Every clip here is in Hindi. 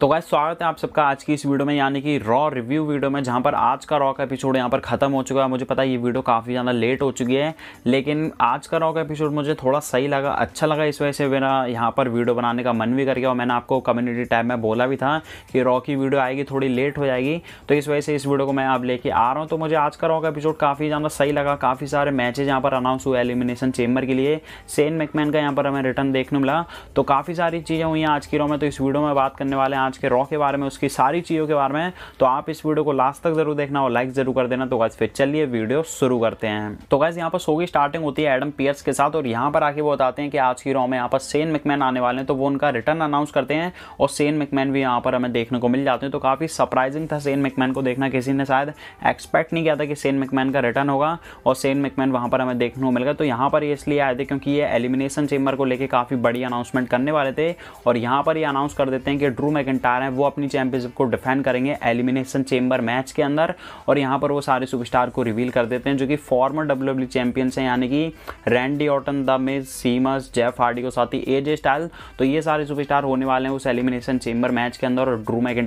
तो गाय स्वागत है आप सबका आज की इस वीडियो में यानी कि रॉ रिव्यू वीडियो में जहां पर आज का रॉ का एपिसोड यहाँ पर खत्म हो चुका है मुझे पता है ये वीडियो काफ़ी ज़्यादा लेट हो चुकी है लेकिन आज का रॉ का एपिसोड मुझे थोड़ा सही लगा अच्छा लगा इस वजह से मेरा यहाँ पर वीडियो बनाने का मन भी कर गया और मैंने आपको कम्युनिटी टैब में बोला भी था कि रॉ की वीडियो आएगी थोड़ी लेट हो जाएगी तो इस वजह से इस वीडियो को मैं आप लेके आ रहा हूँ तो मुझे आज का रॉ का एपिसोड काफ़ी ज़्यादा सही लगा काफ़ी सारे मैचेज यहाँ पर अनाउंस हुए एलिमिनेशन चेम्बर के लिए सेन मैकमैन का यहाँ पर हमें रिटर्न देखने मिला तो काफ़ी सारी चीज़ें हुई आज की रॉ में तो इस वीडियो में बात करने वाले हैं आज के रॉ के बारे में उसकी सारी चीज़ों के बारे में तो आप इस वीडियो को लास्ट तक जरूर देखना और लाइक जरूर कर देना तो गैस फिर चलिए वीडियो शुरू करते हैं तो गैस यहाँ पर सोगी स्टार्टिंग होती है एडम पियर्स के साथ और यहाँ पर आके वो बताते हैं कि आज की रॉ में यहाँ पर सेन मिकमैन आने वाले हैं तो वो उनका रिटर्न अनाउंस करते हैं और सेन मिकमैन भी यहाँ पर हमें देखने को मिल जाते हैं तो काफ़ी सरप्राइजिंग था सेन मिकमैन को देखना किसी ने शायद एक्सपेक्ट नहीं किया था कि सेन मिकमैन का रिटर्न होगा और सेन मिकमैन वहाँ पर हमें देखने को मिल तो यहाँ पर इसलिए आए थे क्योंकि ये एलिमिनेशन चेम्बर को लेकर काफ़ी बड़ी अनाउंसमेंट करने वाले थे और यहाँ पर ये अनाउंस कर देते हैं कि ड्रू मैकेंट कंटार हैं वो अपनी चैंपियनशिप को डिफेंड करेंगे एलिमिनेशन चेंबर मैच के अंदर और यहाँ पर वो सारे सुपरस्टार को रिवील कर देते हैं जो कि फॉर्मर डब्ल्यू डब्ल्यू चैंपियंस हैं यानी कि Randy Orton the Miz Sheamus Jeff Hardy को साथ ही एजे स्टाइल तो ये सारे सुपरस्टार होने वाले हैं उस एलिमिनेशन चेंबर मैच के अंदर और ड्रू मैक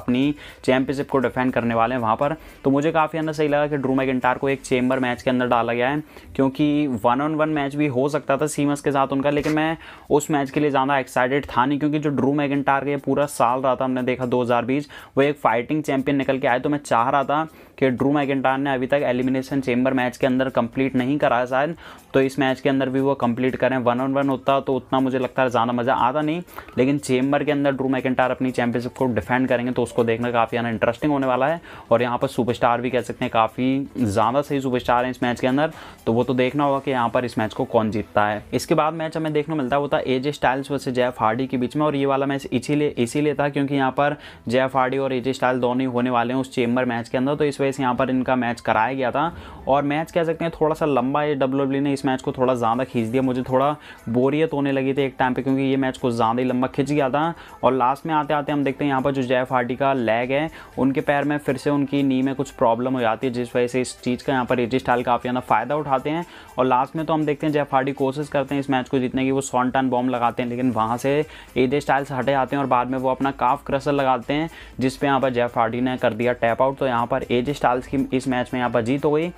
अपनी चैंपियनशिप को डिफेंड करने वाले हैं वहाँ पर तो मुझे काफ़ी अंदर सही लगा कि ड्रू मैक को एक चेंबर मैच के अंदर डाला गया है क्योंकि वन ऑन वन मैच भी हो सकता था सीमस के साथ उनका लेकिन मैं उस मैच के लिए ज़्यादा एक्साइटेड था नहीं क्योंकि जो ड्रू मैकेंटार का पूरा साल रहा था हमने देखा 2020 वो एक फाइटिंग चैंपियन निकल के आए तो मैं चाह रहा था कि ड्रू मैकेंटार ने अभी तक एलिमिनेशन चेंबर मैच के अंदर कंप्लीट नहीं कराया शायद तो इस मैच के अंदर भी वो कंप्लीट करें वन ऑन वन होता तो उतना मुझे लगता है ज़्यादा मज़ा आता नहीं लेकिन चेंबर के अंदर ड्रू मैकेंटार अपनी चैंपियनशिप को डिफेंड करेंगे तो उसको देखना काफ़ी ज़्यादा इंटरेस्टिंग होने वाला है और यहाँ पर सुपरस्टार भी कह सकते हैं काफ़ी ज़्यादा सही सुपरस्टार हैं इस मैच के अंदर तो वो तो देखना होगा कि यहाँ पर इस मैच को कौन जीतता है इसके बाद मैच हमें देखने मिलता है वो था AJ Styles versus Jeff Hardy के बीच में और ये वाला मैच इसीलिए इसीलिए देता क्योंकि यहाँ पर जेफ हार्डी और एजी स्टाइल दोनों ही होने वाले हैं उस चेम्बर मैच के अंदर तो इस वजह से यहाँ पर इनका मैच कराया गया था और मैच कह सकते हैं थोड़ा सा लंबा है डब्ल्यू e ने इस मैच को थोड़ा ज़्यादा खींच दिया मुझे थोड़ा बोरियत होने लगी थी एक टाइम पर क्योंकि ये मैच कुछ ज़्यादा ही लंबा खिंच गया था और लास्ट में आते आते हम देखते हैं यहाँ पर जो जेफ हार्डी का लैग है उनके पैर में फिर से उनकी नी में कुछ प्रॉब्लम हो जाती है जिस वजह से इस चीज़ का यहाँ पर एजी स्टाइल काफ़ी ज़्यादा फ़ायदा उठाते हैं और लास्ट में तो हम देखते हैं जेफ हार्डी कोशिश करते हैं इस मैच को जीतने की वो सॉन्टन बॉम्ब लगाते हैं लेकिन वहाँ से एजे स्टाइल्स हटे आते हैं और बाद में वो अपना काफ क्रसर लगाते हैं जिस पे यहाँ पर जेफ हार्डी ने कर दिया टैप आउट तो यहाँ पर एज स्टाइल्स की इस मैच में यहाँ पर जीत हो गई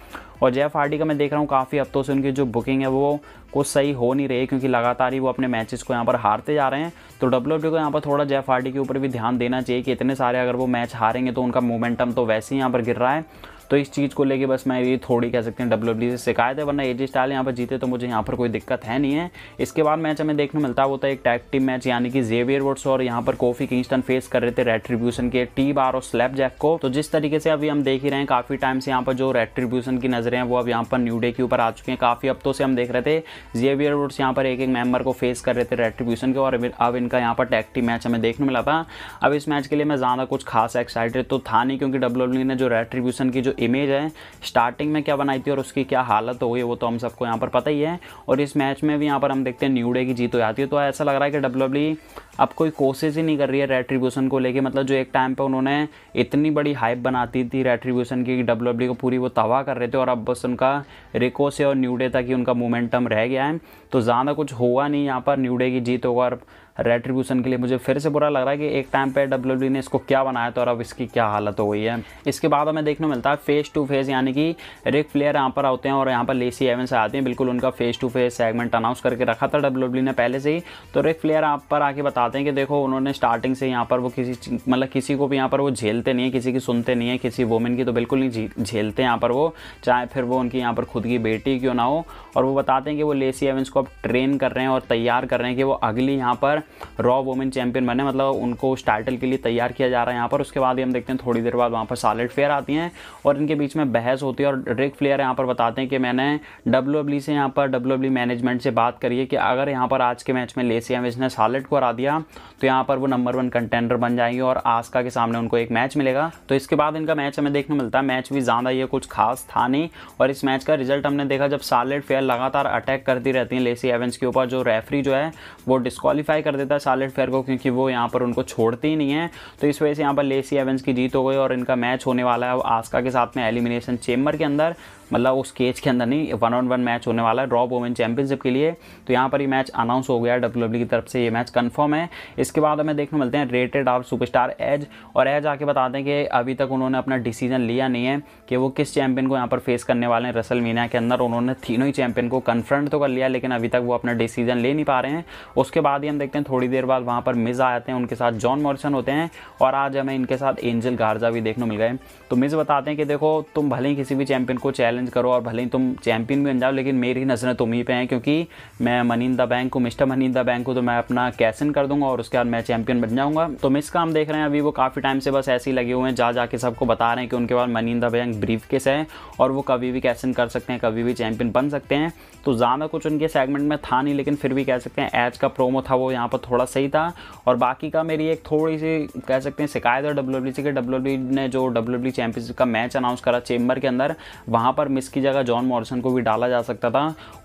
और जेफ हार्डी का मैं देख रहा हूँ काफ़ी हफ्तों से उनकी जो बुकिंग है वो कुछ सही हो नहीं रही क्योंकि लगातार ही वो अपने मैचेस को यहाँ पर हारते जा रहे हैं तो डब्ल्यू e को यहाँ पर थोड़ा जेफ हार्डी के ऊपर भी ध्यान देना चाहिए कि इतने सारे अगर वो मैच हारेंगे तो उनका मोमेंटम तो वैसे ही यहाँ पर गिर रहा है तो इस चीज़ को लेके बस मैं ये थोड़ी कह सकते हैं डब्ल्यू से शिकायत है वरना एजी स्टाइल यहाँ पर जीते तो मुझे यहाँ पर कोई दिक्कत है नहीं है इसके बाद मैच हमें देखने मिलता है वो था एक टैग टीम मैच यानी कि जेवियर वुड्स और यहाँ पर कॉफी किंगस्टन फेस कर रहे थे रेट्रीब्यूशन के टी बार और स्लैप जैक को तो जिस तरीके से अभी हम देख ही रहे हैं काफ़ी टाइम से यहाँ पर जो रेट्रीब्यूशन की नज़रें हैं वो अब यहाँ पर न्यू डे के ऊपर आ चुके हैं काफ़ी हफ्तों से हम देख रहे थे जेवियर वुड्स यहाँ पर एक एक मेंबर को फेस कर रहे थे रेट्रीब्यूशन के और अब इनका यहाँ पर टैग टीम मैच हमें देखने मिला था अब इस मैच के लिए मैं ज़्यादा कुछ खास एक्साइटेड तो था नहीं क्योंकि डब्ल्यू ने जो रेट्रीब्यूशन की जो इमेज है स्टार्टिंग में क्या बनाई थी और उसकी क्या हालत हो गई वो तो हम सबको यहाँ पर पता ही है और इस मैच में भी यहाँ पर हम देखते हैं न्यूडे की जीत हो जाती है तो ऐसा लग रहा है कि डब्ल्यू e अब कोई कोशिश ही नहीं कर रही है रेट्रीब्यूशन को लेके मतलब जो एक टाइम पे उन्होंने इतनी बड़ी हाइप बनाती थी रेट्रीब्यूशन की डब्ल्यू e को पूरी वो तबाह कर रहे थे और अब बस उनका रिको से और न्यूडे तक ही उनका मोमेंटम रह गया है तो ज़्यादा कुछ हुआ नहीं यहाँ पर न्यूडे की जीत होगा और रेट्रीब्यूशन के लिए मुझे फिर से बुरा लग रहा है कि एक टाइम पे डब्ल्यू ने इसको क्या बनाया था और अब इसकी क्या हालत हो गई है इसके बाद हमें देखने मिलता है फेस टू फेस यानी कि रिक प्लेयर यहाँ पर होते हैं और यहाँ पर लेसी एवं से आते हैं बिल्कुल उनका face to face segment announce करके रखा था डब्ल्यू ने पहले से ही तो रिक प्लेयर यहाँ पर आके बताते हैं कि देखो उन्होंने स्टार्टिंग से यहाँ पर वो किसी मतलब किसी को भी यहाँ पर वो झेलते नहीं है किसी की सुनते नहीं है किसी वुमेन की तो बिल्कुल नहीं झेलते हैं यहाँ पर वो चाहे फिर वो उनकी यहाँ पर खुद की बेटी क्यों ना हो और वो बताते हैं कि वो लेसी एवं को अब ट्रेन कर रहे हैं और तैयार कर रहे हैं कि वो अगली यहाँ पर रॉ वुमेन चैंपियन बने मतलब उनको उस टाइटल के लिए तैयार किया जा रहा है यहाँ पर उसके बाद ही हम देखते हैं थोड़ी देर बाद वहाँ पर सालेट फेयर आती हैं और इनके बीच में बहस होती है और रिक फ्लेयर यहाँ पर बताते हैं कि मैंने डब्ल्यू e से यहाँ पर डब्ल्यू मैनेजमेंट e से बात करी है कि अगर यहाँ पर आज के मैच में ले सी ने सालेट को हरा दिया तो यहाँ पर वो नंबर वन कंटेंडर बन जाएंगे और आस्का के सामने उनको एक मैच मिलेगा तो इसके बाद इनका मैच हमें देखने मिलता है मैच भी ज़्यादा ये कुछ खास था नहीं और इस मैच का रिजल्ट हमने देखा जब सालेड फेयर लगातार अटैक करती रहती हैं लेसी एवेंस के ऊपर जो रेफरी जो है वो डिस्कालीफाई कर कर देता है सालेट फेयर को क्योंकि वो यहाँ पर उनको छोड़ते ही नहीं है तो इस वजह से यहाँ पर लेसी एवेंस की जीत हो गई और इनका मैच होने वाला है आस्का के साथ में एलिमिनेशन चेम्बर के अंदर मतलब उस केज के अंदर नहीं वन ऑन वन मैच होने वाला है ड्रॉप वोमेन चैंपियनशिप के लिए तो यहाँ पर ये मैच अनाउंस हो गया डब्ल्यू e की तरफ से ये मैच कन्फर्म है इसके बाद हमें देखने मिलते हैं रेटेड आर सुपरस्टार एज और एज आके बताते हैं कि अभी तक उन्होंने अपना डिसीजन लिया नहीं है कि वो किस चैंपियन को यहाँ पर फेस करने वाले हैं रसल मीना के अंदर उन्होंने तीनों ही चैंपियन को कन्फ्रंट तो कर लिया लेकिन अभी तक वो अपना डिसीजन ले नहीं पा रहे हैं उसके बाद ही हम देखते हैं थोड़ी देर बाद वहाँ पर मिज आ जाते हैं उनके साथ जॉन मॉरिसन होते हैं और आज हमें इनके साथ एंजल गार्जा भी देखने मिल गए तो मिज बताते हैं कि देखो तुम भले ही किसी भी चैंपियन को चैलेंज चैलेंज करो और भले ही तुम चैंपियन भी बन जाओ लेकिन मेरी नज़रें तुम ही पे हैं क्योंकि मैं मनी इन द बैंक हूँ mister money in the bank हूँ तो मैं अपना कैश इन कर दूंगा और उसके बाद मैं चैंपियन बन जाऊंगा तो मिस का हम देख रहे हैं अभी वो काफ़ी टाइम से बस ऐसे ही लगे हुए हैं जा जाके सबको बता रहे हैं कि उनके पास द बैंक ब्रीफ केस है और वो कभी भी कैश इन कर सकते हैं कभी भी चैंपियन बन सकते हैं तो ज़्यादा कुछ उनके सेगमेंट में था नहीं लेकिन फिर भी कह सकते हैं एज का प्रोमो था वो यहाँ पर थोड़ा सही था और बाकी का मेरी एक थोड़ी सी कह सकते हैं शिकायत है डब्ल्यू e के डब्ल्यू e ने जो डब्ल्यू डब्ल्यू चैंपियनशिप का मैच अनाउंस करा चेंबर के अंदर वहाँ पर पर मिस की जगह जॉन मॉरिसन को भी डाला जा सकता था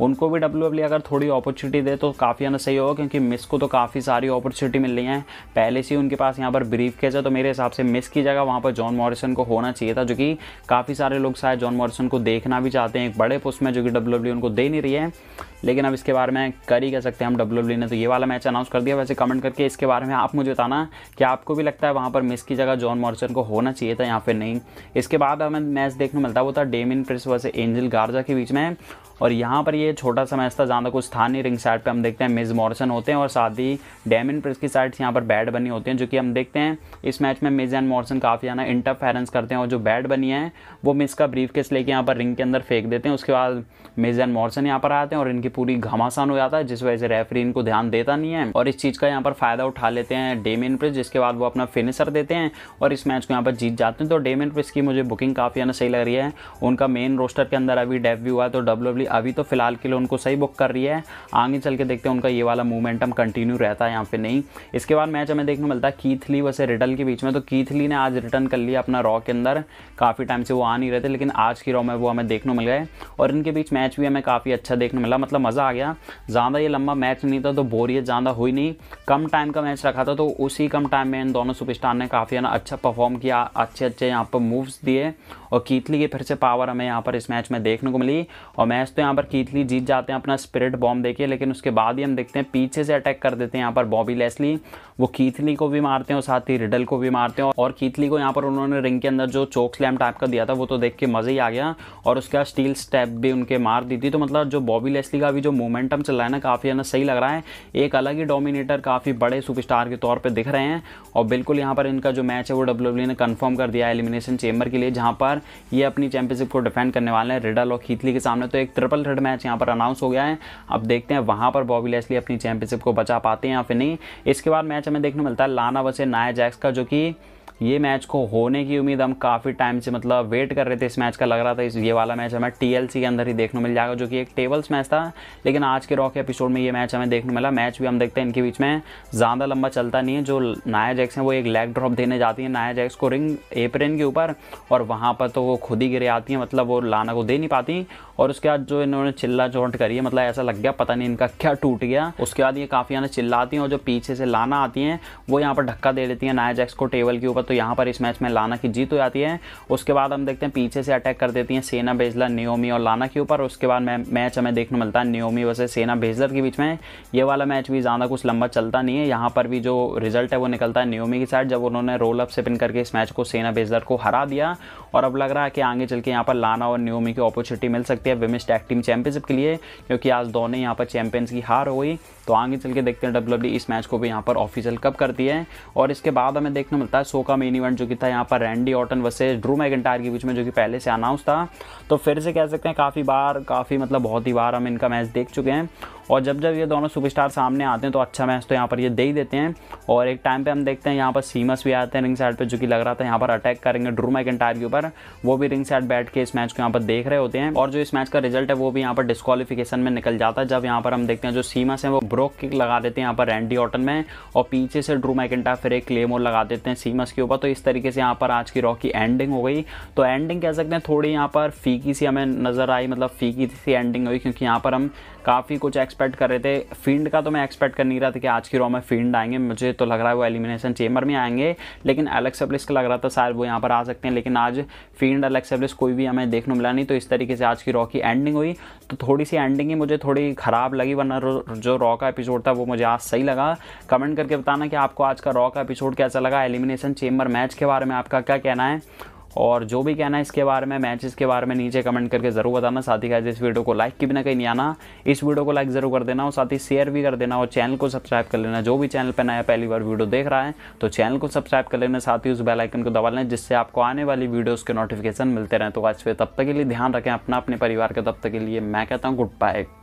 उनको भी डब्ल्यू अगर थोड़ी अपॉर्चुनिटी दे तो काफ़ी आना सही होगा क्योंकि मिस को तो काफ़ी सारी अपॉर्चुनिटी मिल रही है पहले से उनके पास यहाँ पर ब्रीफ केस है तो मेरे हिसाब से मिस की जगह वहाँ पर जॉन मॉरिसन को होना चाहिए था जो कि काफ़ी सारे लोग शायद जॉन मॉरिसन को देखना भी चाहते हैं एक बड़े पोस्ट में जो कि डब्ल्यू उनको दे नहीं रही है लेकिन अब इसके बारे में कर ही कह सकते हैं हम डब्ल्यू ने तो ये वाला मैच अनाउंस कर दिया वैसे कमेंट करके इसके बारे में आप मुझे बताना कि आपको भी लगता है वहाँ पर मिस की जगह जॉन मॉरिसन को होना चाहिए था यहाँ पर नहीं इसके बाद हमें मैच देखने मिलता वो था डेमिन प्रेस सुबह से एंजल गार्जा के बीच में है और यहाँ पर ये छोटा सा मैच था ज़्यादा कुछ था नहीं रिंग साइड पे हम देखते हैं मिज मॉर्सन होते हैं और साथ ही डेमिन प्रेस की साइड्स यहाँ पर बैट बनी होती हैं जो कि हम देखते हैं इस मैच में मिज एंड मॉर्सन काफ़ी ज़्यादा इंटरफेरेंस करते हैं और जो बैट बनी है वो मिस का ब्रीफ केस लेके यहाँ पर रिंग के अंदर फेंक देते हैं उसके बाद मिज एंड मॉर्सन यहाँ पर आते हैं और इनकी पूरी घमासान हो जाता है जिस वजह से रेफरी इनको ध्यान देता नहीं है और इस चीज़ का यहाँ पर फ़ायदा उठा लेते हैं डेमिन प्रेस जिसके बाद वो अपना फिनिशर देते हैं और इस मैच को यहाँ पर जीत जाते हैं तो डेमिन प्रेस की मुझे बुकिंग काफ़ी ज़्यादा सही लग रही है उनका मेन रोस्टर के अंदर अभी डेव व्यू है तो डब्ल्यू e अभी तो फिलहाल के लिए उनको सही बुक कर रही है आगे चल के देखते हैं उनका ये वाला मोमेंटम कंटिन्यू रहता है यहाँ पे नहीं इसके बाद मैच हमें देखने मिलता है कीथली वैसे रिटर्न के बीच में तो कीथली ने आज रिटर्न कर लिया अपना रॉ के अंदर काफ़ी टाइम से वो आ नहीं रहे थे लेकिन आज की रॉ में वो हमें देखने मिल गए और इनके बीच मैच भी हमें काफ़ी अच्छा देखने मिला मतलब मज़ा आ गया ज़्यादा ये लंबा मैच नहीं था तो बोरियत ज़्यादा हुई नहीं कम टाइम का मैच रखा था तो उसी कम टाइम में इन दोनों सुपरस्टार ने काफ़ी ना अच्छा परफॉर्म किया अच्छे अच्छे यहाँ पर मूव्स दिए और कीथली की फिर से पावर हमें यहाँ पर इस मैच में देखने को मिली और मैच तो यहाँ पर कीथली जीत जाते हैं अपना स्पिरिट बॉम्ब देखिए लेकिन उसके बाद ही हम देखते हैं पीछे से अटैक कर देते हैं यहाँ पर बॉबी लेसली वो कीथली को भी मारते हैं और साथ ही रिडल को भी मारते हैं और कीथली को यहाँ पर उन्होंने रिंग के अंदर जो चोक स्लैम टाइप का दिया था वो तो देख के मज़े ही आ गया और उसके बाद स्टील स्टेप भी उनके मार दी थी तो मतलब जो बॉबी लेसली का भी जो मोमेंटम चल रहा है ना काफ़ी है ना सही लग रहा है एक अलग ही डोमिनेटर काफ़ी बड़े सुपरस्टार के तौर पर दिख रहे हैं और बिल्कुल यहाँ पर इनका जो मैच है वो डब्ल्यू e ने कन्फर्म कर दिया एलिमिनेशन चेम्बर के लिए जहाँ पर ये अपनी चैंपियनशिप को डिफेंड करने वाले हैं रिडल और हीथली के सामने तो एक ट्रिपल थ्रेड मैच यहाँ पर अनाउंस हो गया है अब देखते हैं वहाँ पर बॉबी लेसली अपनी चैंपियनशिप को बचा पाते हैं या फिर नहीं इसके बाद मैच हमें देखने मिलता है लाना वसे नाया जैक्स का जो कि ये मैच को होने की उम्मीद हम काफ़ी टाइम से मतलब वेट कर रहे थे इस मैच का लग रहा था इस ये वाला मैच हमें टीएलसी के अंदर ही देखने मिल जाएगा जो कि एक टेबल्स मैच था लेकिन आज के रॉक एपिसोड में ये मैच हमें देखने मिला मैच भी हम देखते हैं इनके बीच में ज़्यादा लंबा चलता नहीं है जो नाया जैक्स हैं वो एक लेग ड्रॉप देने जाती है नाया जैक्स को रिंग एपरेन के ऊपर और वहाँ पर तो वो खुद ही गिरे आती हैं मतलब वो लाना को दे नहीं पाती और उसके बाद जो इन्होंने चिल्ला चोट करी है मतलब ऐसा लग गया पता नहीं इनका क्या टूट गया उसके बाद ये काफ़ी यहाँ चिल्लाती हैं और जो पीछे से लाना आती हैं वो यहाँ पर धक्का दे देती हैं नाया जैक्स को टेबल के ऊपर तो यहाँ पर इस मैच में लाना की जीत हो जाती है उसके बाद हम देखते हैं पीछे से अटैक कर देती हैं सेना बेजलर नियोमी और लाना के ऊपर उसके बाद मैच हमें देखने को मिलता है नियोमी वैसे सेना बेजलर के बीच में ये वाला मैच भी ज़्यादा कुछ लंबा चलता नहीं है यहाँ पर भी जो रिजल्ट है वो निकलता है नियोमी की साइड जब उन्होंने रोल अप से पिन करके इस मैच को सेना बेजलर को हरा दिया और अब लग रहा है कि आगे चल के यहाँ पर लाना और न्योमी की अपॉर्चुनिटी मिल सकती है विमेंस टैक टीम चैंपियनशिप के लिए क्योंकि आज दोनों यहाँ पर चैंपियंस की हार हो गई तो आगे चल के देखते हैं डब्ल्यू e इस मैच को भी यहाँ पर ऑफिशियल कब करती है और इसके बाद हमें देखने मिलता है सो का मेन इवेंट जो कि था यहाँ पर Randy Orton versus Drew McIntyre के बीच में जो कि पहले से अनाउंस था तो फिर से कह सकते हैं काफ़ी बार काफ़ी मतलब बहुत ही बार हम इनका मैच देख चुके हैं और जब जब ये दोनों सुपरस्टार सामने आते हैं तो अच्छा मैच तो यहाँ पर ये दे ही देते हैं और एक टाइम पे हम देखते हैं यहाँ पर सीमस भी आते हैं रिंग साइड पर जो कि लग रहा था यहाँ पर अटैक करेंगे ड्रू मैकेंटायर के ऊपर वो भी रिंग साइड बैठ के इस मैच को यहाँ पर देख रहे होते हैं और जो इस मैच का रिजल्ट है वो भी यहाँ पर डिस्कालिफिकेशन में निकल जाता है जब यहाँ पर हम देखते हैं जो सीमस है वो ब्रोक किक लगा देते हैं यहाँ पर रैंडी ऑटन में और पीछे से ड्रू मैकेंटायर फिर एक क्लेमोर लगा देते हैं सीमस के ऊपर तो इस तरीके से यहाँ पर आज की रॉक की एंडिंग हो गई तो एंडिंग कह सकते हैं थोड़ी यहाँ पर फीकी सी हमें नज़र आई मतलब फीकी सी एंडिंग हुई क्योंकि यहाँ पर हम काफ़ी कुछ एक्सपेक्ट एक्सपेक्ट कर रहे थे फील्ड का तो मैं एक्सपेक्ट कर नहीं रहा था कि आज की रॉ में फील्ड आएंगे मुझे तो लग रहा है वो एलिमिनेशन चेम्बर में आएंगे लेकिन एलेक्स एब्लिस का लग रहा था शायद वो यहाँ पर आ सकते हैं लेकिन आज फील्ड एलेक्स एब्लिस कोई भी हमें देखने मिला नहीं तो इस तरीके से आज की रॉ की एंडिंग हुई तो थोड़ी सी एंडिंग ही मुझे थोड़ी ख़राब लगी वरना जो रॉ का एपिसोड था वो मुझे आज सही लगा कमेंट करके बताना कि आपको आज का रॉ का एपिसोड कैसा लगा एलिमिनेशन चेम्बर मैच के बारे में आपका क्या कहना है और जो भी कहना है इसके बारे में मैच के बारे में नीचे कमेंट करके ज़रूर बताना साथ ही इस वीडियो को लाइक भी बिना कहीं नहीं आना इस वीडियो को लाइक ज़रूर कर देना और साथ ही शेयर भी कर देना और चैनल को सब्सक्राइब कर लेना जो भी चैनल पर नया पहली बार वीडियो देख रहा है तो चैनल को सब्सक्राइब कर लेना साथ ही उस बेलाइकन को दबा लें जिससे आपको आने वाली वीडियोज़ के नोटिफिकेशन मिलते रहें तो आज फिर तब तक के लिए ध्यान रखें अपना अपने परिवार का तब तक के लिए मैं कहता हूँ गुड बाय